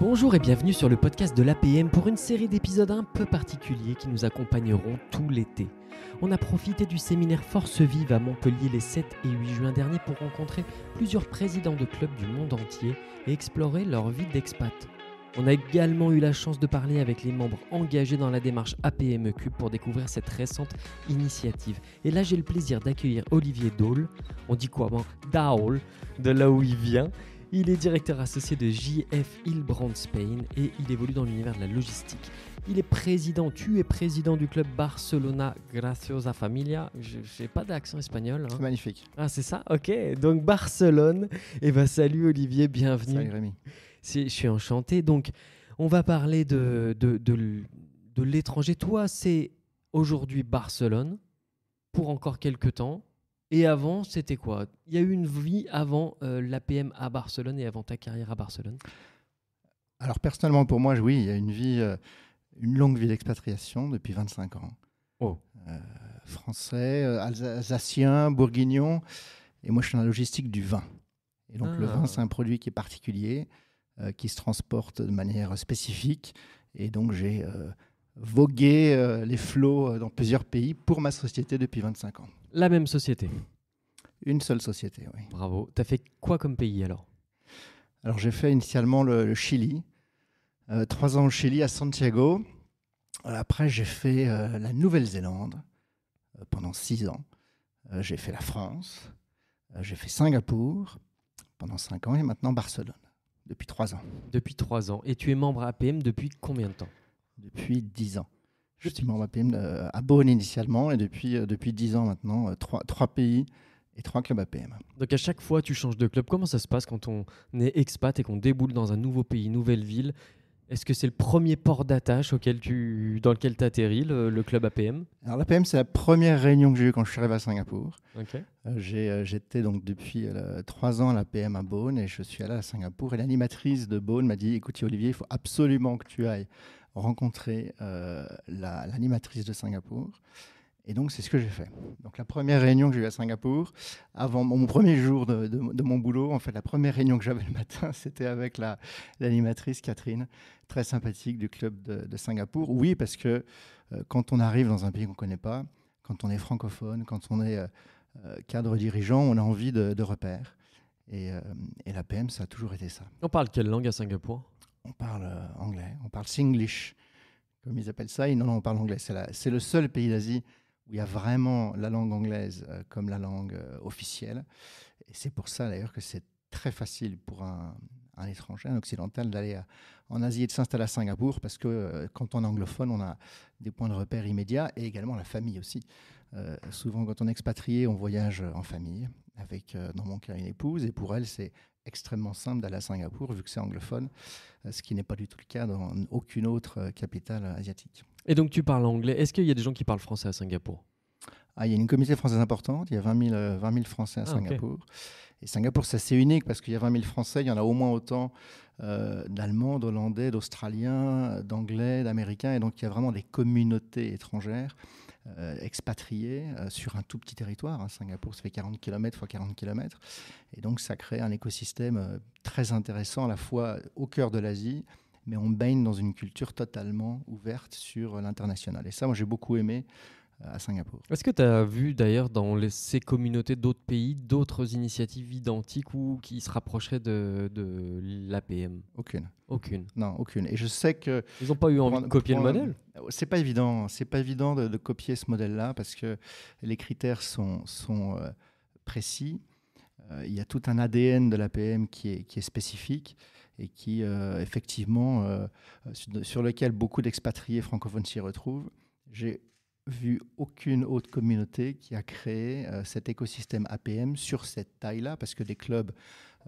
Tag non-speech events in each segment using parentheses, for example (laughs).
Bonjour et bienvenue sur le podcast de l'APM pour une série d'épisodes un peu particuliers qui nous accompagneront tout l'été. On a profité du séminaire Force Vive à Montpellier les 7 et 8 juin dernier pour rencontrer plusieurs présidents de clubs du monde entier et explorer leur vie d'expat. On a également eu la chance de parler avec les membres engagés dans la démarche APM Cube pour découvrir cette récente initiative. Et là, j'ai le plaisir d'accueillir Olivier Daul, on dit quoi, Daul, de là où il vient, il est directeur associé de JF Ilbrand Spain et il évolue dans l'univers de la logistique. Il est président, tu es président du club Barcelona Graciosa Familia. Je n'ai pas d'accent espagnol. Hein. C'est magnifique. Ah, c'est ça Ok. Donc Barcelone. Et eh ben salut Olivier, bienvenue. Salut Rémi. Je suis enchanté. Donc, on va parler de, de, de l'étranger. Toi, c'est aujourd'hui Barcelone pour encore quelques temps. Et avant, c'était quoi Il y a eu une vie avant euh, la l'APM à Barcelone et avant ta carrière à Barcelone Alors personnellement, pour moi, oui, il y a une vie, euh, une longue vie d'expatriation depuis 25 ans. Oh. Euh, français, alsacien, bourguignon. Et moi, je suis dans la logistique du vin. Et donc le ah. vin, c'est un produit qui est particulier, qui se transporte de manière spécifique. Et donc j'ai vogué les flots dans plusieurs pays pour ma société depuis 25 ans. La même société. Une seule société, oui. Bravo. Tu as fait quoi comme pays alors Alors j'ai fait initialement le, Chili. Euh, trois ans au Chili, à Santiago. Euh, après, j'ai fait euh, la Nouvelle-Zélande pendant six ans. j'ai fait la France. j'ai fait Singapour pendant cinq ans et maintenant Barcelone depuis trois ans. Depuis trois ans. Et tu es membre APM depuis combien de temps Depuis dix ans. Justement, Wapim euh, à Beaune initialement et depuis, euh, depuis 10 ans maintenant, euh, trois, pays et trois clubs APM. Donc à chaque fois tu changes de club, comment ça se passe quand on est expat et qu'on déboule dans un nouveau pays, nouvelle ville est-ce que c'est le premier port d'attache auquel tu, dans lequel tu atterris, le, club APM Alors l'APM, c'est la première réunion que j'ai eue quand je suis arrivé à Singapour. J'étais donc depuis trois ans à l'APM à Beaune et je suis allé à Singapour. Et l'animatrice de Beaune m'a dit, écoute Olivier, il faut absolument que tu ailles rencontrer euh, l'animatrice de Singapour. Et donc, c'est ce que j'ai fait. Donc, la première réunion que j'ai eue à Singapour, avant mon premier jour de, mon boulot, en fait, la première réunion que j'avais le matin, (laughs) c'était avec l'animatrice Catherine, très sympathique du club de, Singapour. Oui, parce que euh, quand on arrive dans un pays qu'on ne connaît pas, quand on est francophone, quand on est euh, cadre dirigeant, on a envie de, repères. Et, et la PM, ça a toujours été ça. On parle quelle langue à Singapour on parle euh, anglais, on parle singlish, comme ils appellent ça. Et non, non, on parle anglais. C'est le seul pays d'Asie où il y a vraiment la langue anglaise euh, comme la langue euh, officielle. Et c'est pour ça d'ailleurs que c'est très facile pour un, étranger, un occidental, d'aller en Asie et de s'installer à Singapour, parce que quand on est anglophone, on a des points de repère immédiats et également la famille aussi. souvent, quand on est expatrié, on voyage en famille, avec, dans mon cas, une épouse, et pour elle, c'est extrêmement simple d'aller à Singapour, vu que c'est anglophone, euh, ce qui n'est pas du tout le cas dans aucune autre euh, capitale asiatique. Et donc tu parles anglais. Est-ce qu'il y a des gens qui parlent français à Singapour ah, il y a une communauté française importante, il y a 20 000, euh, Français à ah, Singapour. Et Singapour, c'est assez unique parce qu'il y a 20 000 Français, il y en a au moins autant d'Allemands, d'Hollandais, d'Australiens, d'Anglais, d'Américains. Et donc, il y a vraiment des communautés étrangères euh, expatriés euh, sur un tout petit territoire. Hein. Singapour, ça fait 40 km x 40 km. Et donc, ça crée un écosystème euh, très intéressant, à la fois au cœur de l'Asie, mais on baigne dans une culture totalement ouverte sur l'international. Et ça, moi, j'ai beaucoup aimé à Singapour. Est-ce que tu as vu d'ailleurs dans ces communautés d'autres pays d'autres initiatives identiques ou qui se rapprocheraient de, l'APM Aucune. Aucune. Non, aucune. Et je sais que ils n'ont pas eu envie de copier le modèle. C'est pas évident. C'est pas évident de, copier ce modèle-là parce que les critères sont, sont euh, précis. Euh, il y a tout un ADN de l'APM qui est, qui est spécifique et qui euh, effectivement sur lequel beaucoup d'expatriés francophones s'y retrouvent. J'ai vu aucune autre communauté qui a créé euh, cet écosystème APM sur cette taille-là, parce que des clubs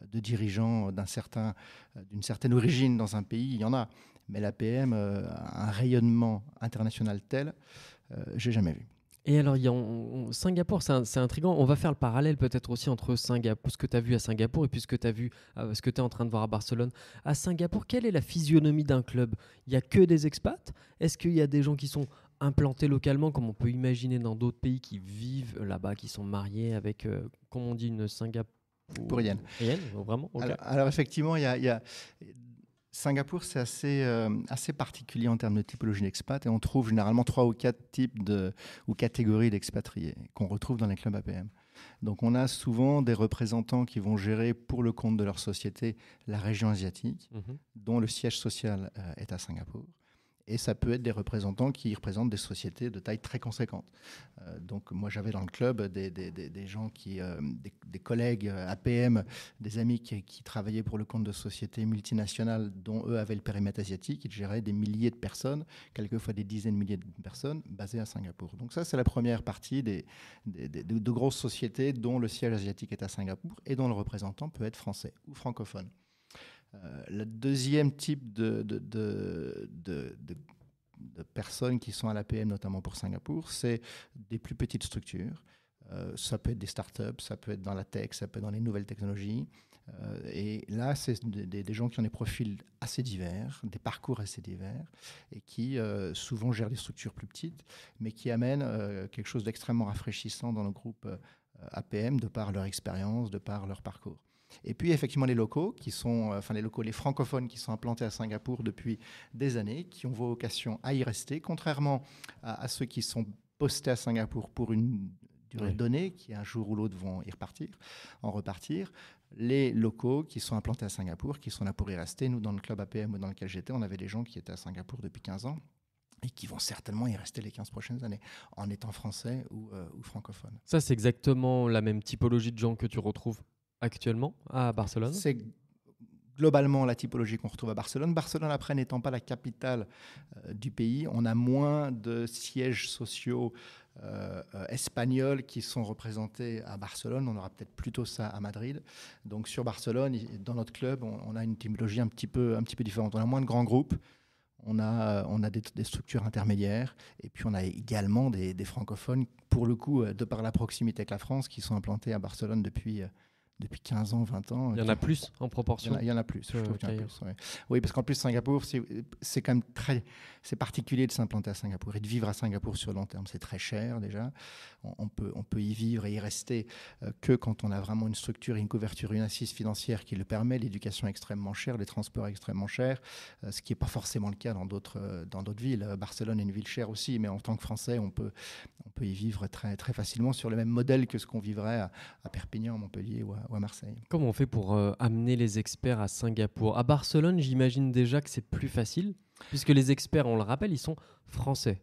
euh, de dirigeants certain, euh, d'une certaine origine dans un pays, il y en a. Mais l'APM un rayonnement international tel, j'ai jamais vu. Et alors, y Singapour, c'est intriguant. On va faire le parallèle peut-être aussi entre Singapour, ce que tu as vu à Singapour et puis ce que tu as vu, ce que tu es en train de voir à Barcelone. À Singapour, quelle est la physionomie d'un club Il n'y a que des expats Est-ce qu'il y a des gens qui sont implantés localement, comme on peut imaginer dans d'autres pays qui vivent là-bas, qui sont mariés avec, comment euh, comme on dit, une Singapourienne. Oh, vraiment alors, effectivement, il y a, Singapour, c'est assez, euh, assez particulier en termes de typologie d'expat et on trouve généralement trois ou quatre types de, ou catégories d'expatriés qu'on retrouve dans les clubs APM. Donc on a souvent des représentants qui vont gérer pour le compte de leur société la région asiatique, mhm. dont le siège social euh, est à Singapour. Et ça peut être des représentants qui représentent des sociétés de taille très conséquente. Euh, donc moi j'avais dans le club des, gens euh, des, collègues APM, des amis qui, travaillaient pour le compte de sociétés multinationales dont eux avaient le périmètre asiatique. Ils géraient des milliers de personnes, quelquefois des dizaines de milliers de personnes basées à Singapour. Donc ça c'est la première partie de grosses sociétés dont le siège asiatique est à Singapour et dont le représentant peut être français ou francophone. Euh, le deuxième type de, personnes qui sont à l'APM, notamment pour Singapour, c'est des plus petites structures. Euh, ça peut être des startups, ça peut être dans la tech, ça peut être dans les nouvelles technologies. Euh, et là, c'est des, gens qui ont des profils assez divers, des parcours assez divers, et qui souvent gèrent des structures plus petites, mais qui amènent quelque chose d'extrêmement rafraîchissant dans le groupe APM de par leur expérience, de par leur parcours. Et puis effectivement les locaux qui sont, euh, enfin les locaux, les francophones qui sont implantés à Singapour depuis des années, qui ont vocation à y rester, contrairement à, ceux qui sont postés à Singapour pour une durée donnée, qui un jour ou l'autre vont y repartir, en repartir. Les locaux qui sont implantés à Singapour, qui sont là pour y rester. Nous, dans le club APM dans lequel j'étais, on avait des gens qui étaient à Singapour depuis 15 ans et qui vont certainement y rester les 15 prochaines années, en étant français ou, euh, ou francophone. Ça, c'est exactement la même typologie de gens que tu retrouves actuellement à Barcelone C'est globalement la typologie qu'on retrouve à Barcelone. Barcelone, après, n'étant pas la capitale euh, du pays, on a moins de sièges sociaux euh, euh, espagnols qui sont représentés à Barcelone. On aura peut-être plutôt ça à Madrid. Donc sur Barcelone, dans notre club, on, a une typologie un petit, peu, un petit peu différente. On a moins de grands groupes. On a, on a des, structures intermédiaires et puis on a également des, des francophones, pour le coup, de par la proximité avec la France, qui sont implantés à Barcelone depuis, depuis 15 ans, 20 ans. Il y en a plus en proportion. Il y en a, plus, je trouve Oui, parce qu'en plus, Singapour, c'est quand même très. C'est particulier de s'implanter à Singapour et de vivre à Singapour sur le long terme. C'est très cher déjà. On, peut, on peut y vivre et y rester euh, que quand on a vraiment une structure, une couverture, une assise financière qui le permet. L'éducation extrêmement chère, les transports extrêmement chers, euh, ce qui n'est pas forcément le cas dans d'autres euh, dans d'autres villes. Barcelone est une ville chère aussi, mais en tant que Français, on peut, on peut y vivre très, très facilement sur le même modèle que ce qu'on vivrait à, à Perpignan, Montpellier ou à à Marseille. Comment on fait pour euh, amener les experts à Singapour À Barcelone, j'imagine déjà que c'est plus facile, puisque les experts, on le rappelle, ils sont français.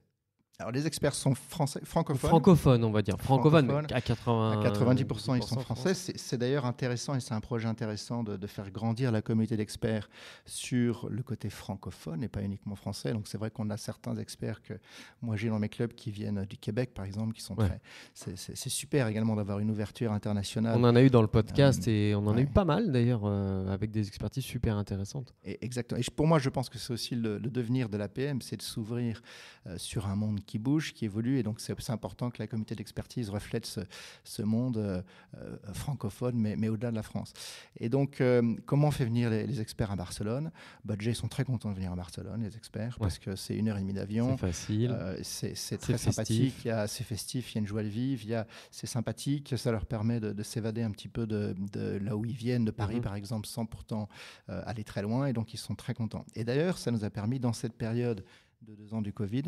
Alors les experts sont français, francophones. Francophones, on va dire. Francophones, à, 80... 90%, ils sont français. C'est d'ailleurs intéressant et c'est un projet intéressant de, faire grandir la communauté d'experts sur le côté francophone et pas uniquement français. Donc c'est vrai qu'on a certains experts que moi j'ai dans mes clubs qui viennent du Québec, par exemple, qui sont très... C'est super également d'avoir une ouverture internationale. On en a eu dans le podcast euh, et on en a eu pas mal d'ailleurs euh, avec des expertises super intéressantes. Et exactement. Et pour moi, je pense que c'est aussi le, devenir de l'APM, c'est de s'ouvrir euh, sur un monde qui bouge, qui évolue. Et donc, c'est important que la comité d'expertise reflète ce, monde euh, euh, francophone, mais, mais au-delà de la France. Et donc, euh, comment on fait venir les, experts à Barcelone bah, ils sont très contents de venir à Barcelone, les experts, parce que c'est une heure et demie d'avion. C'est facile. c'est très sympathique. C'est festif, il y a une joie de vivre, c'est sympathique. Ça leur permet de, s'évader un petit peu de, là où ils viennent, de Paris, mhm. par exemple, sans pourtant aller très loin. Et donc, ils sont très contents. Et d'ailleurs, ça nous a permis, dans cette période de deux ans du Covid,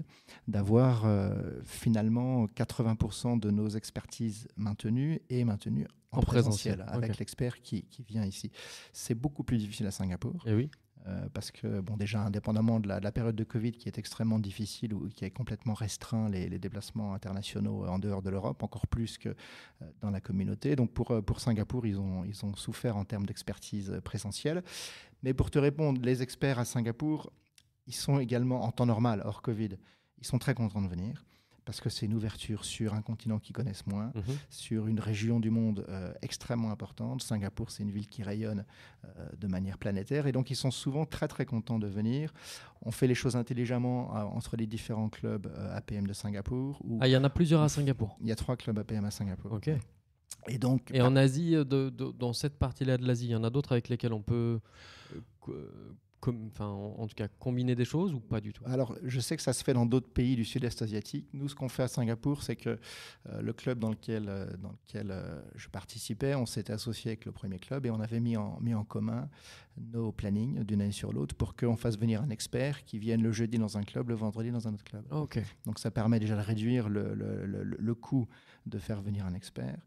d'avoir euh, finalement 80% de nos expertises maintenues et maintenues en, présentiel, avec l'expert qui, vient ici. C'est beaucoup plus difficile à Singapour. Et eh oui. Euh, parce que, bon, déjà, indépendamment de la, période de Covid qui est extrêmement difficile ou qui a complètement restreint les, déplacements internationaux euh, en dehors de l'Europe, encore plus que dans la communauté. Donc, pour, Singapour, ils ont, ils ont souffert en termes d'expertise présentielle. Mais pour te répondre, les experts à Singapour ils sont également en temps normal, hors Covid, ils sont très contents de venir parce que c'est une ouverture sur un continent qu'ils connaissent moins, mhm. sur une région du monde euh, extrêmement importante. Singapour, c'est une ville qui rayonne euh, de manière planétaire, et donc ils sont souvent très très contents de venir. On fait les choses intelligemment euh, entre les différents clubs APM de Singapour. ah, il y en a plusieurs à Singapour. Il y a trois clubs APM à Singapour. Ok. Et donc. Et en bah Asie, dans cette partie-là de l'Asie, il y en a d'autres avec lesquels on peut enfin, en, tout cas combiner des choses ou pas du tout Alors, je sais que ça se fait dans d'autres pays du sud-est asiatique. Nous, ce qu'on fait à Singapour, c'est que euh, le club dans lequel, euh, dans lequel euh, je participais, on s'était associé avec le premier club et on avait mis en, mis en commun nos plannings d'une année sur l'autre pour qu'on fasse venir un expert qui vienne le jeudi dans un club, le vendredi dans un autre club. Ah, Donc, ça permet déjà de réduire le, le coût de faire venir un expert.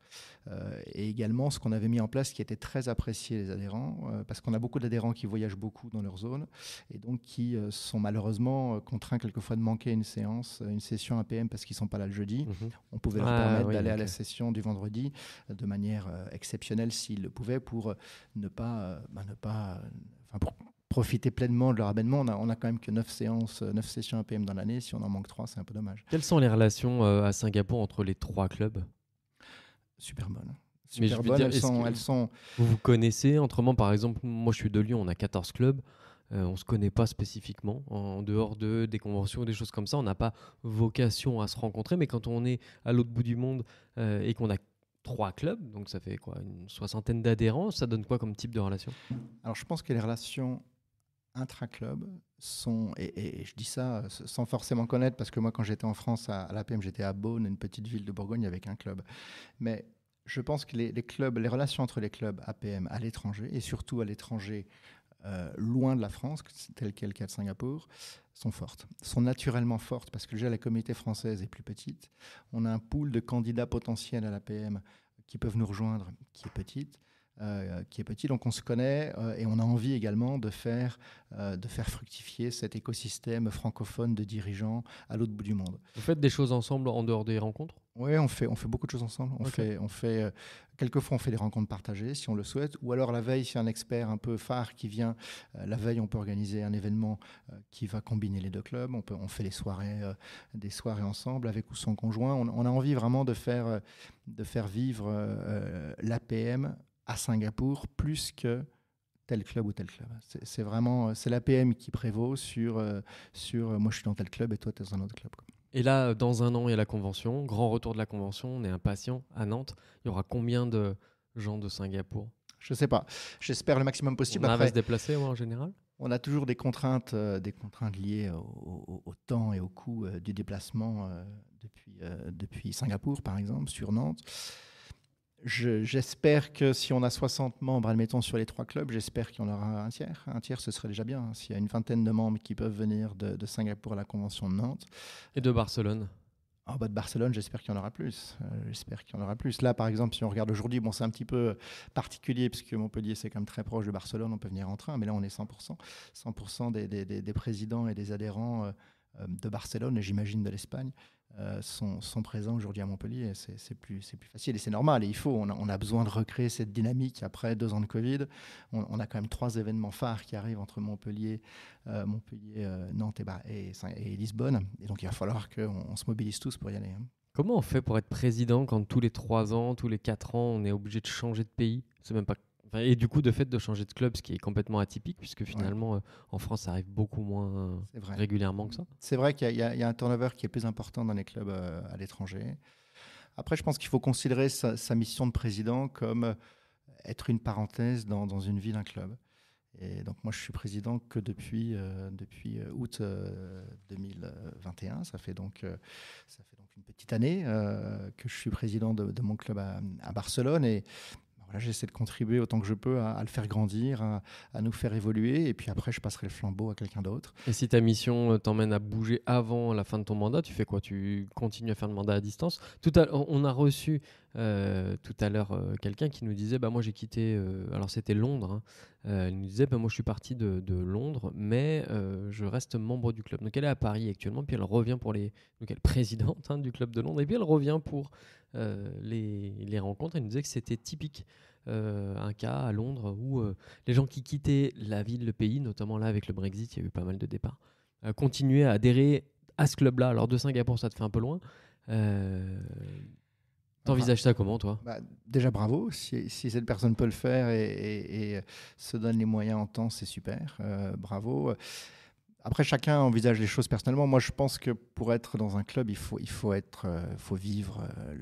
Euh, et également ce qu'on avait mis en place qui était très apprécié des adhérents, euh, parce qu'on a beaucoup d'adhérents qui voyagent beaucoup dans leur zone et donc qui euh, sont malheureusement contraints quelquefois de manquer une séance, une session APM parce qu'ils ne sont pas là le jeudi. Mhm. On pouvait leur ah, permettre d'aller à la session du vendredi de manière exceptionnelle s'ils le pouvaient pour ne pas, bah, ne pas, pour profiter pleinement de leur abonnement. On a, quand même que 9 séances, 9 euh, sessions APM dans l'année. Si on en manque 3, c'est un peu dommage. Quelles sont les relations euh, à Singapour entre les trois clubs Super bonnes. elles, sont, Vous vous connaissez Autrement, par exemple, moi je suis de Lyon, on a 14 clubs. Euh, on ne se connaît pas spécifiquement, en dehors de, des conventions, des choses comme ça. On n'a pas vocation à se rencontrer, mais quand on est à l'autre bout du monde et qu'on a trois clubs, donc ça fait quoi, une soixantaine d'adhérents, ça donne quoi comme type de relation Alors je pense que les relations intra-club sont, et, je dis ça sans forcément connaître, parce que moi, quand j'étais en France à, l'APM, j'étais à Beaune, une petite ville de Bourgogne avec un club. Mais je pense que les, clubs, les relations entre les clubs APM à l'étranger, et surtout à l'étranger euh, loin de la France, tel qu'est le cas de Singapour, sont fortes, sont naturellement fortes, parce que déjà la communauté française est plus petite. On a un pool de candidats potentiels à l'APM qui peuvent nous rejoindre, qui est petite. Euh, qui est petit, donc on se connaît euh, et on a envie également de faire, euh, de faire fructifier cet écosystème francophone de dirigeants à l'autre bout du monde. Vous faites des choses ensemble en dehors des rencontres Oui, on fait, on fait beaucoup de choses ensemble. On fait, on fait, quelquefois, on fait des rencontres partagées si on le souhaite, ou alors la veille, si un expert un peu phare qui vient. la veille, on peut organiser un événement qui va combiner les deux clubs. On, peut, on fait des soirées, des soirées ensemble avec ou sans conjoint. On, on, a envie vraiment de faire, de faire vivre l'APM à Singapour plus que tel club ou tel club. C'est vraiment euh, c'est l'APM qui prévaut sur, euh, sur euh, moi je suis dans tel club et toi tu es dans un autre club. Et là, dans un an, il y a la convention, grand retour de la convention, on est impatient à Nantes. Il y aura combien de gens de Singapour Je sais pas. J'espère le maximum possible. On va se déplacer en général on a toujours des contraintes, des contraintes liées au, temps et au coût du déplacement depuis, depuis Singapour, par exemple, sur Nantes. J'espère que si on a 60 membres, admettons, sur les trois clubs, j'espère qu'il y en aura un tiers. Un tiers, ce serait déjà bien. S'il y a une vingtaine de membres qui peuvent venir de, Singapour à la Convention de Nantes. Et de Barcelone en ah, bas de Barcelone, j'espère qu'il y en aura plus. Euh, j'espère qu'il y en aura plus. Là, par exemple, si on regarde aujourd'hui, bon, c'est un petit peu particulier puisque Montpellier, c'est quand même très proche de Barcelone, on peut venir en train, mais là, on est 100%. 100% des, présidents et des adhérents euh, euh, de Barcelone et j'imagine de l'Espagne euh, sont, présents aujourd'hui à Montpellier. C'est plus, plus facile et c'est normal. Et il faut, on a, besoin de recréer cette dynamique après deux ans de Covid. On, a quand même trois événements phares qui arrivent entre Montpellier, euh, Montpellier euh, Nantes et, et, Lisbonne. Et donc il va falloir qu'on se mobilise tous pour y aller. Hein. Comment on fait pour être président quand tous les trois ans, tous les quatre ans, on est obligé de changer de pays C'est même pas et du coup, de fait, de changer de club, ce qui est complètement atypique, puisque finalement, euh, en France, ça arrive beaucoup moins régulièrement que ça. C'est vrai qu'il y, a un turnover qui est plus important dans les clubs euh, à l'étranger. Après, je pense qu'il faut considérer sa, mission de président comme euh, être une parenthèse dans, une vie un club. Et donc moi, je suis président que depuis, depuis août 2021. Ça fait, donc, ça fait donc une petite année que je suis président de, mon club à, à Barcelone. Et, j'essaie de contribuer autant que je peux à, le faire grandir, à, nous faire évoluer. Et puis après, je passerai le flambeau à quelqu'un d'autre. Et si ta mission euh, t'emmène à bouger avant la fin de ton mandat, tu fais quoi Tu continues à faire le mandat à distance Tout à, On a reçu euh, tout à l'heure euh, quelqu'un qui nous disait bah moi j'ai quitté euh, alors c'était Londres hein. il nous disait bah moi je suis parti de, Londres mais je reste membre du club donc elle est à Paris actuellement puis elle revient pour les donc elle est présidente hein, du club de Londres et puis elle revient pour les, les, rencontres elle nous disait que c'était typique un cas à Londres où les gens qui quittaient la ville le pays notamment là avec le Brexit il y a eu pas mal de départs continuaient à adhérer à ce club là alors de Singapour ça te fait un peu loin euh, T'envisages ça comment, toi bah, Déjà, bravo. Si, cette personne peut le faire et, se donne les moyens en temps, c'est super. Euh, bravo. Après, chacun envisage les choses personnellement. Moi, je pense que pour être dans un club, il faut, il faut, être, euh, faut vivre euh,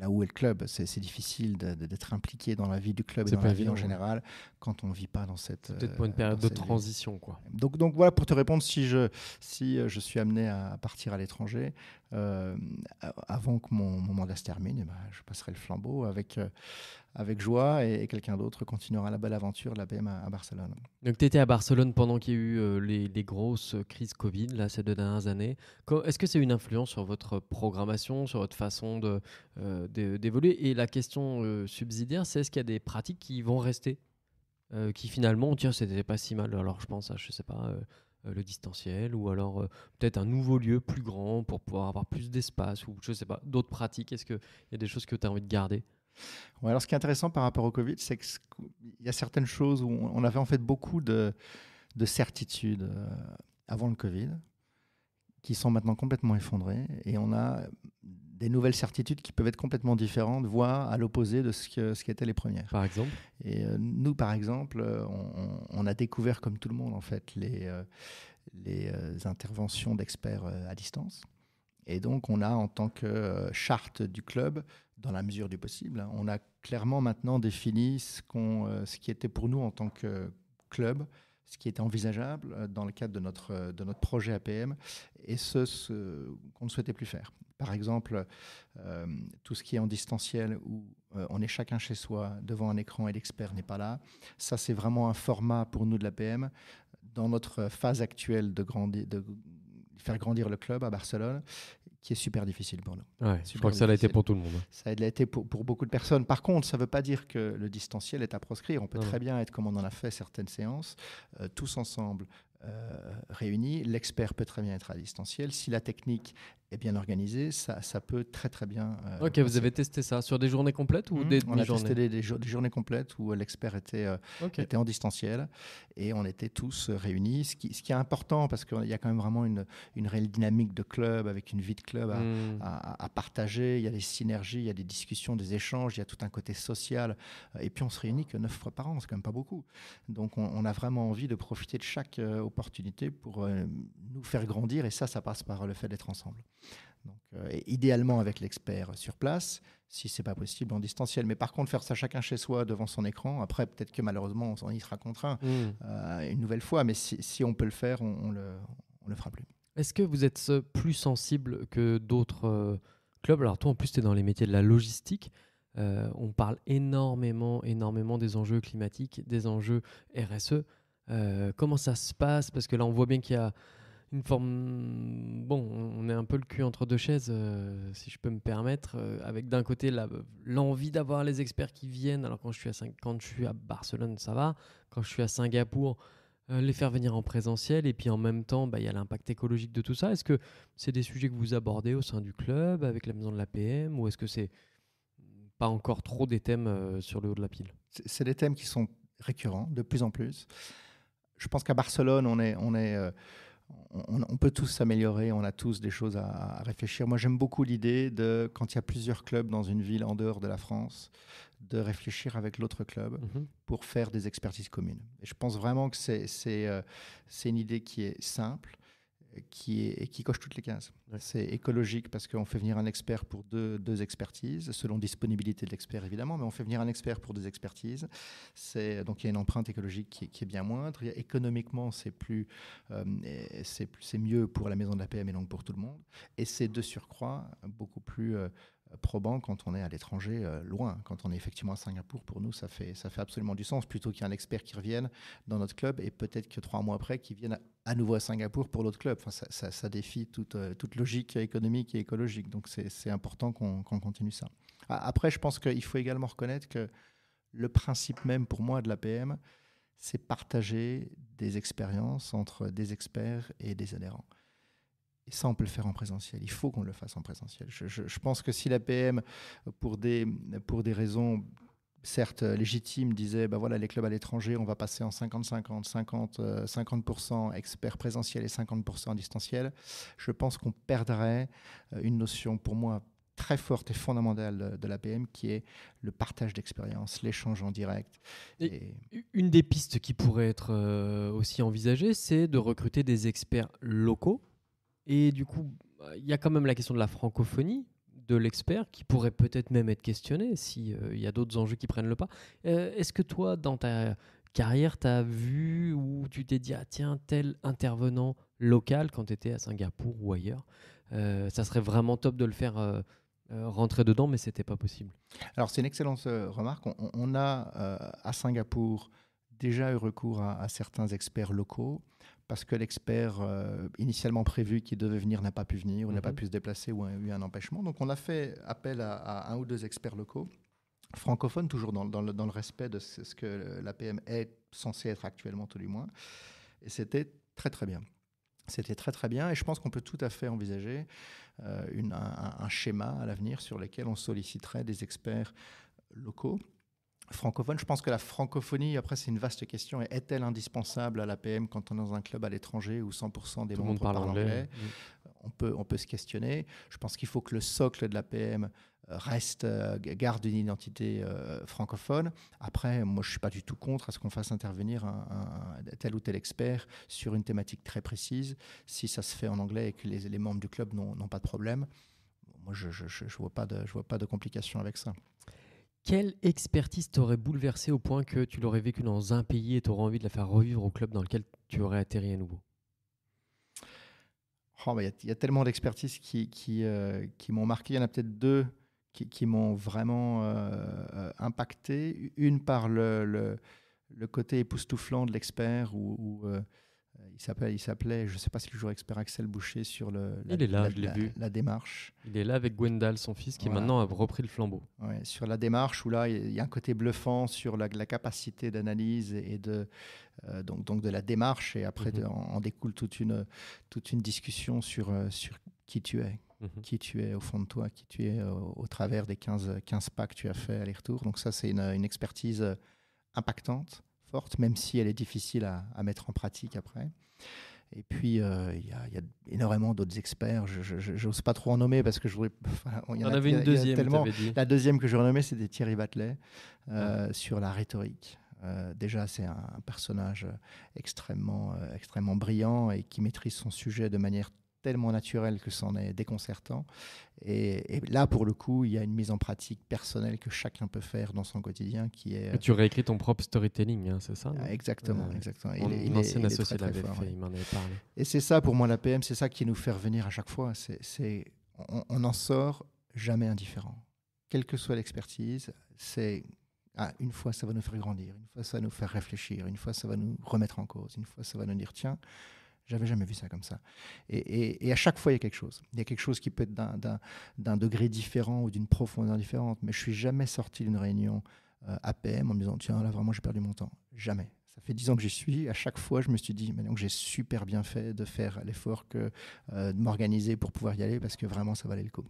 là où est le club. C'est difficile d'être impliqué dans la vie du club et dans la vie en général quand on ne vit pas dans cette. Peut-être pour une euh, période de transition, quoi. Donc, donc voilà pour te répondre si je si euh, je suis amené à partir à l'étranger euh, avant que mon, mandat se termine, eh ben, je passerai le flambeau avec avec joie et, quelqu'un d'autre continuera la belle aventure, la BM à, Barcelone. Donc tu étais à Barcelone pendant qu'il y a eu les, les, grosses crises Covid là ces deux dernières années. Est-ce que c'est une influence sur votre programmation, sur votre façon de d'évoluer. Et la question euh, subsidiaire, c'est est-ce qu'il y a des pratiques qui vont rester euh, qui finalement, tiens, c'était pas si mal. Alors, je pense à, je sais pas, euh, le distanciel ou alors peut-être un nouveau lieu plus grand pour pouvoir avoir plus d'espace ou je sais pas, d'autres pratiques. Est-ce qu'il y a des choses que tu as envie de garder ouais, alors ce qui est intéressant par rapport au Covid, c'est qu'il y a certaines choses où on avait en fait beaucoup de, de certitudes avant le Covid qui sont maintenant complètement effondrées et on a des nouvelles certitudes qui peuvent être complètement différentes, voire à l'opposé de ce, que, ce qu'étaient les premières. Par exemple Et euh, nous, par exemple, euh, on, a découvert, comme tout le monde, en fait, les, euh, interventions d'experts à distance. Et donc, on a, en tant que charte du club, dans la mesure du possible, hein, on a clairement maintenant défini ce, qu'on, ce qui était pour nous en tant que club, ce qui était envisageable dans le cadre de notre, de notre projet APM et ce, ce qu'on ne souhaitait plus faire. Par exemple, euh, tout ce qui est en distanciel où euh, on est chacun chez soi devant un écran et l'expert n'est pas là, ça c'est vraiment un format pour nous de la Dans notre phase actuelle de, de faire grandir le club à Barcelone, qui est super difficile pour nous. je crois que ça l'a été pour tout le monde. Hein. Ça l'a été pour, beaucoup de personnes. Par contre, ça ne veut pas dire que le distanciel est à proscrire. On peut très bien être comme on en a fait certaines séances, euh, tous ensemble. réunis, l'expert peut très bien être à distanciel. Si la technique est bien organisé, ça, ça peut très très bien. Euh, ok, vous avez testé ça sur des journées complètes ou hmm. des demi-journées On a testé des, journées complètes où l'expert était, euh, était en distanciel et on était tous euh, réunis. Ce qui, est important parce qu'il y a quand même vraiment une, réelle dynamique de club avec une vie de club hmm. à, partager. Il y a des synergies, il y a des discussions, des échanges, il y a tout un côté social. Et puis on se réunit que neuf fois par an, c'est quand même pas beaucoup. Donc on, a vraiment envie de profiter de chaque opportunité pour nous faire grandir et ça, ça passe par le fait d'être ensemble. Donc, euh, idéalement avec l'expert sur place, si c'est pas possible en distanciel. Mais par contre, faire ça chacun chez soi devant son écran. Après, peut-être que malheureusement, on y sera contraint mmh. euh, une nouvelle fois. Mais si, on peut le faire, on, ne le, on le fera plus. Est-ce que vous êtes euh, plus sensible que d'autres clubs Alors toi, en plus, tu es dans les métiers de la logistique. on parle énormément, énormément des enjeux climatiques, des enjeux RSE. comment ça se passe Parce que là, on voit bien qu'il y a une forme. Mm, bon, on est un peu le cul entre deux chaises, euh, si je peux me permettre, euh, avec d'un côté l'envie d'avoir les experts qui viennent. Alors, quand je, suis à je suis à Barcelone, ça va. Quand je suis à Singapour, euh, les faire venir en présentiel. Et puis en même temps, bah, il y a l'impact écologique de tout ça. Est-ce que c'est des sujets que vous abordez au sein du club, avec la maison de la PM, ou est-ce que c'est pas encore trop des thèmes sur le haut de la pile C'est des thèmes qui sont récurrents de plus en plus. Je pense qu'à Barcelone, on est. On est on, peut tous s'améliorer, on a tous des choses à, réfléchir. Moi, j'aime beaucoup l'idée de, quand il y a plusieurs clubs dans une ville en dehors de la France, de réfléchir avec l'autre club mhm. pour faire des expertises communes. Et je pense vraiment que c'est euh, une idée qui est simple, qui, qui coche toutes les cases. C'est écologique parce qu'on fait venir un expert pour deux, expertises, selon disponibilité de l'expert évidemment, mais on fait venir un expert pour deux expertises. donc il y a une empreinte écologique qui est, bien moindre. économiquement, euh, c'est, plus, c'est, mieux pour la maison de la paix, mais donc pour tout le monde. Et c'est de surcroît beaucoup plus euh, probant quand on est à l'étranger, euh, loin. Quand on est effectivement à Singapour, pour nous, ça fait, ça fait absolument du sens, plutôt qu'il y ait un expert qui revienne dans notre club et peut-être que trois mois après, qui vienne à, nouveau à Singapour pour l'autre club. ça, défie euh, toute, logique économique et écologique. Donc, c'est important qu'on continue ça. Ah, après, je pense qu'il faut également reconnaître que le principe même pour moi de l'APM, c'est partager des expériences entre des experts et des adhérents. Et ça, on peut le faire en présentiel. Il faut qu'on le fasse en présentiel. Je, pense que si la PM, pour des, pour des raisons certes légitimes, disait ben voilà, les clubs à l'étranger, on va passer en 50-50, 50, 50%, experts présentiels et 50% distanciels, je pense qu'on perdrait euh, une notion, pour moi, très forte et fondamentale de, l'APM qui est le partage d'expérience, l'échange en direct. et... Une des pistes qui pourrait être euh, aussi envisagée, c'est de recruter des experts locaux et du coup, bah, il y a quand même la question de la francophonie de l'expert qui pourrait peut-être même être questionnée s'il euh, y a d'autres enjeux qui prennent le pas. Euh, est-ce que toi, dans ta carrière, tu as vu ou tu t'es dit, ah tiens, tel intervenant local quand tu étais à Singapour ou ailleurs, euh, ça serait vraiment top de le faire rentrer dedans, mais ce n'était pas possible Alors, c'est une excellente remarque. On, a à Singapour déjà eu recours à certains experts locaux parce que l'expert euh, initialement prévu qui devait venir n'a pas pu venir ou n'a pas mhm. pu se déplacer ou a eu un empêchement. Donc on a fait appel à, un ou deux experts locaux francophones, toujours dans, le, respect de ce, que l'APM est censé être actuellement, tout du moins. Et c'était très très bien. C'était très très bien et je pense qu'on peut tout à fait envisager euh, un, schéma à l'avenir sur lequel on solliciterait des experts locaux francophone. Je pense que la francophonie, après c'est une vaste question, est-elle indispensable à la PM quand on est dans un club à l'étranger où 100% des membres parlent anglais, on, peut, on peut se questionner. Je pense qu'il faut que le socle de la PM euh, reste, euh, garde une identité euh, francophone. Après, moi, je suis pas du tout contre à ce qu'on fasse intervenir un, tel ou tel expert sur une thématique très précise, si ça se fait en anglais et que les, membres du club n'ont pas de problème. Moi, je ne vois, pas de, je vois pas de complications avec ça. Quelle expertise t'aurait bouleversé au point que tu l'aurais vécu dans un pays et t'aurais envie de la faire revivre au club dans lequel tu aurais atterri à nouveau oh, Il y, a tellement d'expertises euh, qui, m'ont marqué. Il y en a peut-être deux qui, m'ont vraiment euh, impacté. Une par le, le, côté époustouflant de l'expert ou euh, euh, il s'appelait, je ne sais pas si le joueur expert Axel Boucher sur le, la, la, démarche. Il est là avec Gwendal, son fils, qui maintenant a repris le flambeau. sur la démarche, où là, il y a un côté bluffant sur la, capacité d'analyse et de, euh, donc, donc de la démarche. Et après, on mhm. en, découle toute une, toute une discussion sur, euh, sur qui tu es. Mhm. qui tu es au fond de toi, qui tu es au, travers des 15, 15 pas que tu as fait aller-retour. Donc ça, c'est une expertise impactante même si elle est difficile à, mettre en pratique après. Et puis, euh, il y, a énormément d'autres experts. Je n'ose pas trop en nommer parce que je voudrais (laughs) y en, avait une deuxième. Tellement. La deuxième que je renommais, c'était Thierry Batelet euh, sur la rhétorique. Euh, déjà, c'est un, personnage extrêmement, extrêmement brillant et qui maîtrise son sujet de manière tellement naturel que c'en est déconcertant. Et, là, pour le coup, il y a une mise en pratique personnelle que chacun peut faire dans son quotidien qui est. tu réécris ton propre storytelling, hein, c'est ça ah, Exactement, exactement. Il, est, il il fait, il m'en avait parlé. Et c'est ça, pour moi, l'APM, c'est ça qui nous fait revenir à chaque fois. C'est, on, on en sort jamais indifférent, quelle que soit l'expertise. C'est ah, une fois ça va nous faire grandir, une fois ça va nous faire réfléchir, une fois ça va nous remettre en cause, une fois ça va nous dire tiens j'avais jamais vu ça comme ça. Et, à chaque fois, il y a quelque chose. Il y a quelque chose qui peut être d'un degré différent ou d'une profondeur différente. Mais je suis jamais sorti d'une réunion à euh, APM en me disant tiens là vraiment j'ai perdu mon temps. Jamais. Ça fait dix ans que j'y suis. À chaque fois, je me suis dit, mais donc j'ai super bien fait de faire l'effort que euh, de m'organiser pour pouvoir y aller parce que vraiment ça valait le coup.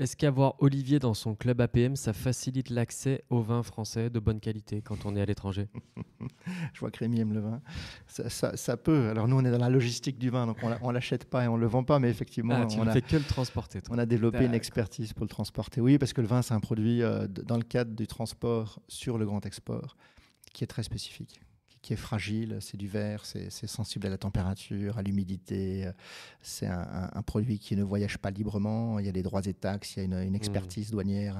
Est-ce qu'avoir Olivier dans son club APM, ça facilite l'accès aux vins français de bonne qualité quand on est à l'étranger (laughs) Je vois que Rémi aime le vin. Ça, peut. Alors nous, on est dans la logistique du vin, donc on ne l'achète pas et on ne le vend pas, mais effectivement, ah, on, fait que le transporter, on a développé une expertise pour le transporter. Oui, parce que le vin, c'est un produit euh, dans le cadre du transport sur le grand export qui est très spécifique qui est fragile, c'est du verre, c'est sensible à la température, à l'humidité, c'est un, produit qui ne voyage pas librement, il y a des droits et taxes, il y a une, mmh. expertise douanière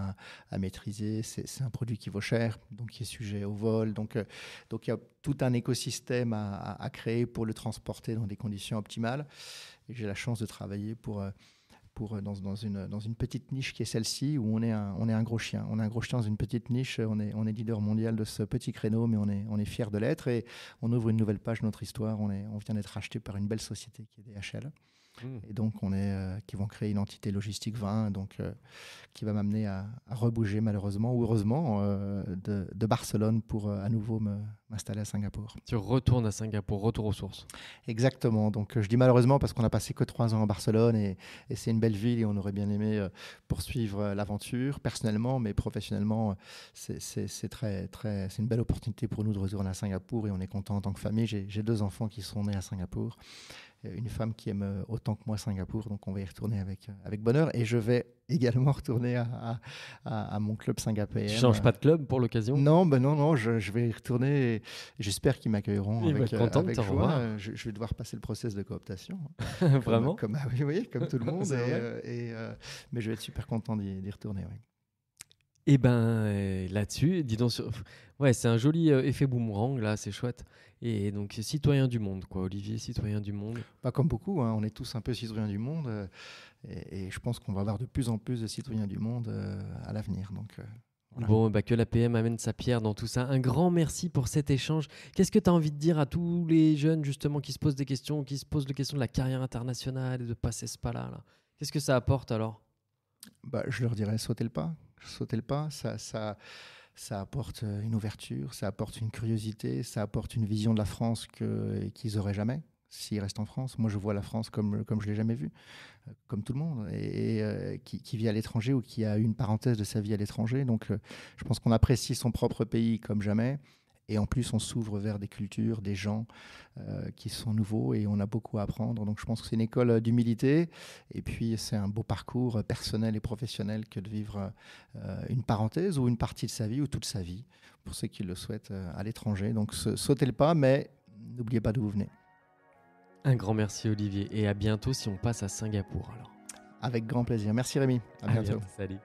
à, maîtriser, c'est un produit qui vaut cher, donc qui est sujet au vol, donc, euh, donc il y a tout un écosystème à, créer pour le transporter dans des conditions optimales. j'ai la chance de travailler pour... Euh, euh, dans, une, petite niche qui est celle-ci, où on est, un, gros chien. On est un gros chien dans une petite niche, on est, leader mondial de ce petit créneau, mais on est, fier de l'être et on ouvre une nouvelle page de notre histoire. On, on vient d'être racheté par une belle société qui est DHL. Mmh. Et donc, on est, euh, qui vont créer une entité logistique 20, donc, euh, qui va m'amener à, rebouger malheureusement ou heureusement euh, de, Barcelone pour à nouveau m'installer à Singapour. Tu retournes à Singapour, retour aux sources. Exactement. Donc, je dis malheureusement parce qu'on n'a passé que trois ans à Barcelone et, et c'est une belle ville et on aurait bien aimé poursuivre l'aventure personnellement, mais professionnellement, c'est très, très, c'est une belle opportunité pour nous de retourner à Singapour et on est content en tant que famille. J'ai deux enfants qui sont nés à Singapour une femme qui aime euh, autant que moi Singapour, donc on va y retourner avec, euh, avec bonheur. Et je vais (laughs) également retourner à, mon club singapourien. Tu changes euh, pas de club pour l'occasion Non, ben non, non, je, vais y retourner j'espère qu'ils m'accueilleront Je, vais devoir passer le process de cooptation. (laughs) Vraiment comme, comme, ah Vous comme tout le (laughs) monde. et, mais je vais être super content d'y retourner. Et eh ben euh, là-dessus, dis donc, ouais, c'est un joli euh, effet boomerang, là, c'est chouette. Et donc, citoyen du monde, quoi, Olivier, citoyen du monde. Pas comme beaucoup, hein, on est tous un peu citoyens du monde. Euh, et, je pense qu'on va avoir de plus en plus de citoyens du monde à l'avenir. Donc. Bon, bah, que l'APM amène sa pierre dans tout ça. Un grand merci pour cet échange. Qu'est-ce que tu as envie de dire à tous les jeunes justement qui se posent des questions, qui se posent la question de la carrière internationale et de passer ce pas-là là Qu'est-ce que ça apporte alors bah, Je leur dirais sautez le pas sauter le pas, ça, apporte euh, une ouverture, ça apporte une curiosité, ça apporte une vision de la France qu'ils n'auraient jamais s'ils restent en France. Moi, je vois la France comme, comme je l'ai jamais vue, euh, comme tout le monde, et, euh, qui, vit à l'étranger ou qui a eu une parenthèse de sa vie à l'étranger. Donc, je pense qu'on apprécie son propre pays comme jamais. Et en plus, on s'ouvre vers des cultures, des gens euh, qui sont nouveaux et on a beaucoup à apprendre. Donc je pense que c'est une école euh, d'humilité. Et puis, c'est un beau parcours euh, personnel et professionnel que de vivre une parenthèse ou une partie de sa vie ou toute sa vie, pour ceux qui le souhaitent à l'étranger. Donc sautez le pas, mais n'oubliez pas d'où vous venez. Un grand merci Olivier et à bientôt si on passe à Singapour alors. Avec grand plaisir. Merci Rémi. À, bientôt. Salut.